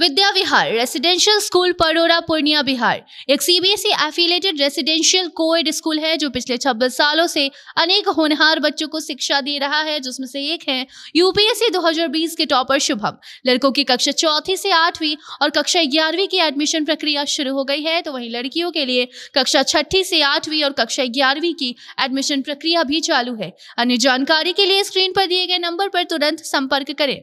विद्या Vihar residential school Padora Purnia Bihar एक CBSE affiliated residential coed school है जो पिछले 26 सालों से अनेक होनहार बच्चों को शिक्षा दे रहा है जिसमें से एक है यूपीएससी e 2020 के टॉपर शुभम लड़कों की कक्षा चौथी से आठवीं और कक्षा ग्यारहवीं की एडमिशन प्रक्रिया शुरू हो गई है तो वहीं लड़कियों के लिए कक्षा छठी से आठवीं और कक्षा ग्यारहवीं की एडमिशन प्रक्रिया भी चालू है अन्य जानकारी के लिए स्क्रीन पर दिए गए नंबर पर तुरंत संपर्क करें